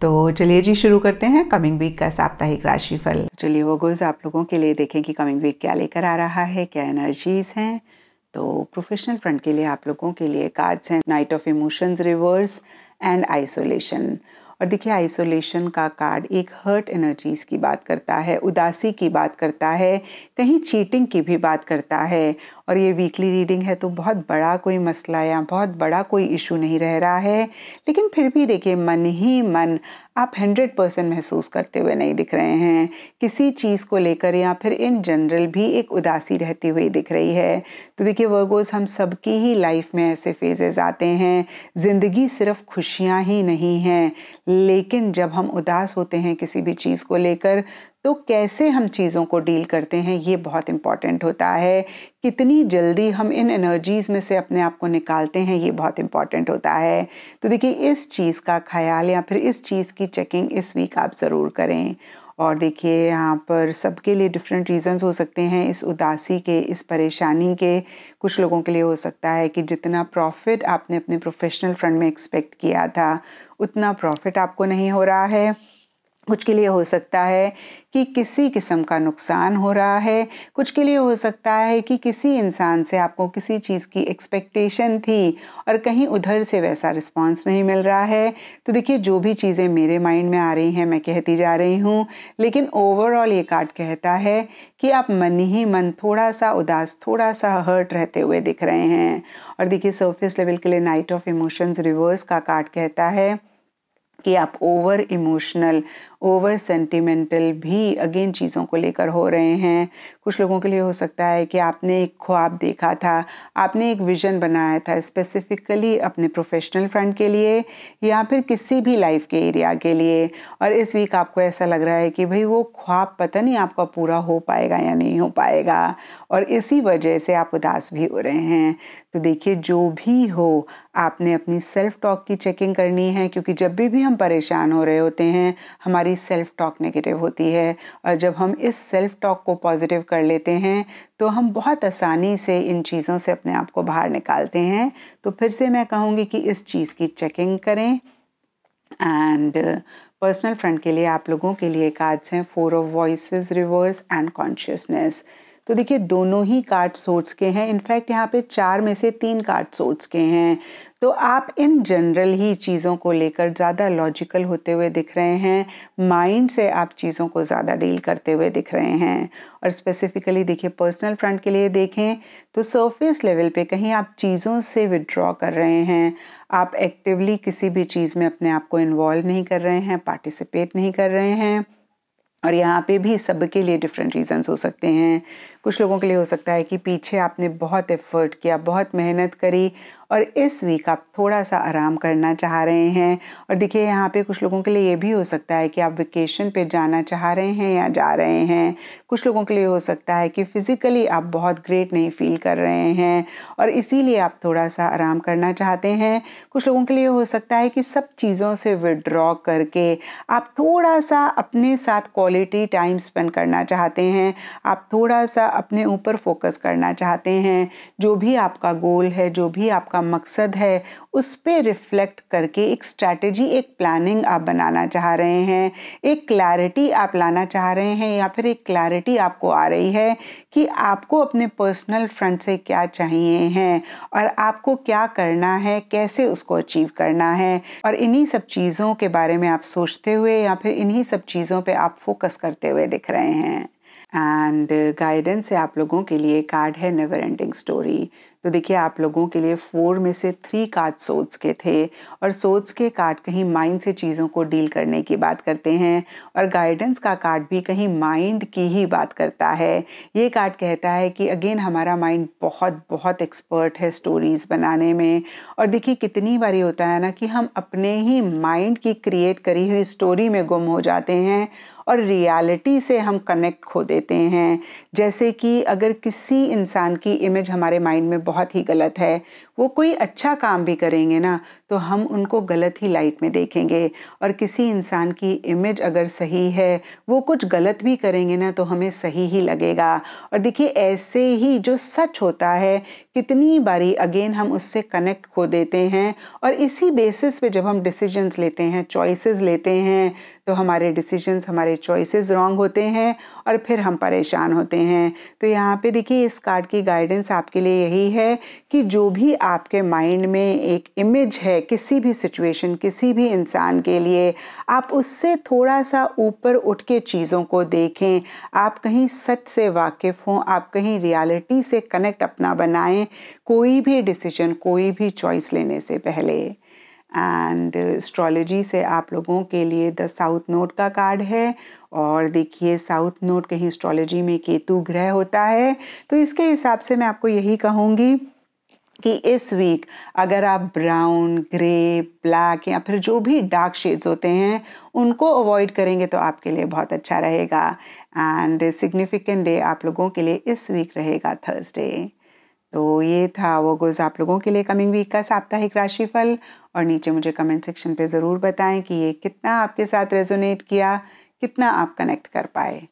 तो चलिए जी शुरू करते हैं कमिंग वीक का साप्ताहिक राशिफल चलिए वो गुज आप लोगों के लिए देखें कि कमिंग वीक क्या लेकर आ रहा है क्या एनर्जीज हैं तो प्रोफेशनल फ्रंट के लिए आप लोगों के लिए कार्ड्स हैं knight of emotions reverse and isolation और देखिए आइसोलेशन का कार्ड एक हर्ट एनर्जीज़ की बात करता है उदासी की बात करता है कहीं चीटिंग की भी बात करता है और ये वीकली रीडिंग है तो बहुत बड़ा कोई मसला या बहुत बड़ा कोई इशू नहीं रह रहा है लेकिन फिर भी देखिए मन ही मन आप हंड्रेड परसेंट महसूस करते हुए नहीं दिख रहे हैं किसी चीज़ को लेकर या फिर इन जनरल भी एक उदासी रहती हुई दिख रही है तो देखिए वर्गोज हम सबकी ही लाइफ में ऐसे फेजेज आते हैं ज़िंदगी सिर्फ खुशियाँ ही नहीं हैं लेकिन जब हम उदास होते हैं किसी भी चीज़ को लेकर तो कैसे हम चीज़ों को डील करते हैं ये बहुत इम्पॉर्टेंट होता है कितनी जल्दी हम इन एनर्जीज़ में से अपने आप को निकालते हैं ये बहुत इम्पॉर्टेंट होता है तो देखिए इस चीज़ का ख्याल या फिर इस चीज़ की चेकिंग इस वीक आप ज़रूर करें और देखिए यहाँ पर सबके लिए डिफरेंट रीजंस हो सकते हैं इस उदासी के इस परेशानी के कुछ लोगों के लिए हो सकता है कि जितना प्रॉफिट आपने अपने प्रोफेशनल फ्रंट में एक्सपेक्ट किया था उतना प्रॉफिट आपको नहीं हो रहा है कुछ के लिए हो सकता है कि किसी किस्म का नुकसान हो रहा है कुछ के लिए हो सकता है कि किसी इंसान से आपको किसी चीज़ की एक्सपेक्टेशन थी और कहीं उधर से वैसा रिस्पांस नहीं मिल रहा है तो देखिए जो भी चीज़ें मेरे माइंड में आ रही हैं मैं कहती जा रही हूँ लेकिन ओवरऑल ये कार्ड कहता है कि आप मन ही मन थोड़ा सा उदास थोड़ा सा हर्ट रहते हुए दिख रहे हैं और देखिए सर्फेस लेवल के लिए नाइट ऑफ इमोशंस रिवर्स का कार्ड कहता है कि आप ओवर इमोशनल ओवर सेंटिमेंटल भी अगेन चीज़ों को लेकर हो रहे हैं कुछ लोगों के लिए हो सकता है कि आपने एक ख्वाब देखा था आपने एक विज़न बनाया था स्पेसिफ़िकली अपने प्रोफेशनल फ्रंट के लिए या फिर किसी भी लाइफ के एरिया के लिए और इस वीक आपको ऐसा लग रहा है कि भाई वो ख्वाब पता नहीं आपका पूरा हो पाएगा या नहीं हो पाएगा और इसी वजह से आप उदास भी हो रहे हैं तो देखिए जो भी हो आपने अपनी सेल्फ़ टॉक की चेकिंग करनी है क्योंकि जब भी भी हम परेशान हो रहे होते हैं हमारी हमारी सेल्फ टॉक नेगेटिव होती है और जब हम इस सेल्फ टॉक को पॉजिटिव कर लेते हैं तो हम बहुत आसानी से इन चीज़ों से अपने आप को बाहर निकालते हैं तो फिर से मैं कहूँगी कि इस चीज़ की चेकिंग करें एंड पर्सनल फ्रेंड के लिए आप लोगों के लिए कार्ड्स हैं four of voice reverse and consciousness तो देखिए दोनों ही कार्ड सोर्ट्स के हैं इनफैक्ट यहाँ पे चार में से तीन कार्ड सोर्ट्स के हैं तो आप इन जनरल ही चीज़ों को लेकर ज़्यादा लॉजिकल होते हुए दिख रहे हैं माइंड से आप चीज़ों को ज़्यादा डील करते हुए दिख रहे हैं और स्पेसिफिकली देखिए पर्सनल फ्रंट के लिए देखें तो सरफेस लेवल पे कहीं आप चीज़ों से विड्रॉ कर रहे हैं आप एक्टिवली किसी भी चीज़ में अपने आप को इन्वॉल्व नहीं कर रहे हैं पार्टिसिपेट नहीं कर रहे हैं और यहाँ पे भी सबके लिए डिफरेंट रीजंस हो सकते हैं कुछ लोगों के लिए हो सकता है कि पीछे आपने बहुत एफ़र्ट किया बहुत मेहनत करी और इस वीक आप थोड़ा सा आराम करना चाह रहे हैं और देखिए यहाँ पे कुछ लोगों के लिए ये भी हो सकता है कि आप वेकेशन पे जाना चाह रहे हैं या जा रहे हैं कुछ लोगों के लिए हो सकता है कि फ़िज़िकली आप बहुत ग्रेट नहीं फील कर रहे हैं और इसीलिए आप थोड़ा सा आराम करना चाहते हैं कुछ लोगों के लिए हो सकता है कि सब चीज़ों से विड्रॉ करके आप थोड़ा सा अपने साथ क्वालिटी टाइम स्पेंड करना चाहते हैं आप थोड़ा सा अपने ऊपर फोकस करना चाहते हैं जो भी आपका गोल है जो भी आपका मकसद है उस पर रिफ़्लेक्ट करके एक स्ट्रैटेजी एक प्लानिंग आप बनाना चाह रहे हैं एक क्लैरिटी आप लाना चाह रहे हैं या फिर एक क्लैरिटी आपको आ रही है कि आपको अपने पर्सनल फ्रंट से क्या चाहिए हैं और आपको क्या करना है कैसे उसको अचीव करना है और इन्हीं सब चीज़ों के बारे में आप सोचते हुए या फिर इन्हीं सब चीज़ों पर आप फोकस फोकस करते हुए दिख रहे हैं एंड गाइडेंस है आप लोगों के लिए कार्ड है नेवर एंडिंग स्टोरी तो देखिए आप लोगों के लिए फोर में से थ्री कार्ड सोच के थे और सोच के कार्ड कहीं माइंड से चीज़ों को डील करने की बात करते हैं और गाइडेंस का कार्ड भी कहीं माइंड की ही बात करता है ये कार्ड कहता है कि अगेन हमारा माइंड बहुत बहुत एक्सपर्ट है स्टोरीज़ बनाने में और देखिए कितनी बारी होता है ना कि हम अपने ही माइंड की क्रिएट करी हुई स्टोरी में गुम हो जाते हैं और रियलिटी से हम कनेक्ट खो देते हैं जैसे कि अगर किसी इंसान की इमेज हमारे माइंड में बहुत ही गलत है वो कोई अच्छा काम भी करेंगे ना तो हम उनको गलत ही लाइट में देखेंगे और किसी इंसान की इमेज अगर सही है वो कुछ गलत भी करेंगे ना तो हमें सही ही लगेगा और देखिए ऐसे ही जो सच होता है कितनी बारी अगेन हम उससे कनेक्ट खो देते हैं और इसी बेसिस पे जब हम डिसीजंस लेते हैं चॉइसेस लेते हैं तो हमारे डिसीजंस हमारे हमारे चॉइसेस रॉन्ग होते हैं और फिर हम परेशान होते हैं तो यहाँ पे देखिए इस कार्ड की गाइडेंस आपके लिए यही है कि जो भी आपके माइंड में एक इमेज है किसी भी सिचुएशन किसी भी इंसान के लिए आप उससे थोड़ा सा ऊपर उठ के चीज़ों को देखें आप कहीं सच से वाकिफ़ हों आप कहीं रियलिटी से कनेक्ट अपना बनाएं कोई भी डिसीजन कोई भी चॉइस लेने से पहले एंड एस्ट्रोलॉजी uh, से आप लोगों के लिए द साउथ नोट का कार्ड है और देखिए साउथ नोट कहीं एस्ट्रोलॉजी में केतु ग्रह होता है तो इसके हिसाब से मैं आपको यही कहूँगी कि इस वीक अगर आप ब्राउन ग्रे ब्लैक या फिर जो भी डार्क शेड्स होते हैं उनको अवॉइड करेंगे तो आपके लिए बहुत अच्छा रहेगा एंड सिग्निफिकेंट डे आप लोगों के लिए इस वीक रहेगा थर्सडे तो ये था वो गुज आप लोगों के लिए कमिंग वीक का साप्ताहिक राशिफल और नीचे मुझे कमेंट सेक्शन पे ज़रूर बताएं कि ये कितना आपके साथ रेजोनेट किया कितना आप कनेक्ट कर पाए